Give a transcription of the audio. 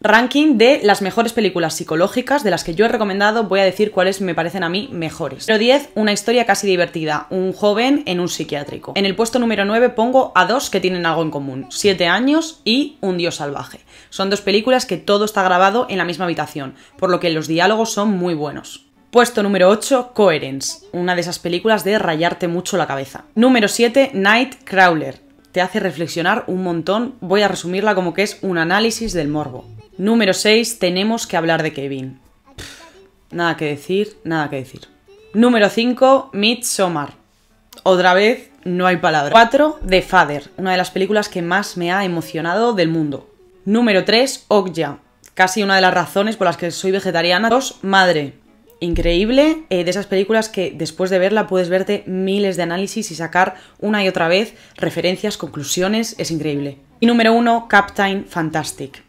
ranking de las mejores películas psicológicas de las que yo he recomendado. Voy a decir cuáles me parecen a mí mejores. Número 10, una historia casi divertida. Un joven en un psiquiátrico. En el puesto número 9 pongo a dos que tienen algo en común. Siete años y Un dios salvaje. Son dos películas que todo está grabado en la misma habitación, por lo que los diálogos son muy buenos. Puesto número 8, Coherence, una de esas películas de rayarte mucho la cabeza. Número 7, Nightcrawler. Te hace reflexionar un montón, voy a resumirla como que es un análisis del morbo. Número 6, tenemos que hablar de Kevin. nada que decir, nada que decir. Número 5, Midsommar. Otra vez, no hay palabra. 4, The Father, una de las películas que más me ha emocionado del mundo. Número 3, Okja, casi una de las razones por las que soy vegetariana. 2, Madre. Increíble, eh, de esas películas que después de verla puedes verte miles de análisis y sacar una y otra vez referencias, conclusiones, es increíble. Y número 1, Captain Fantastic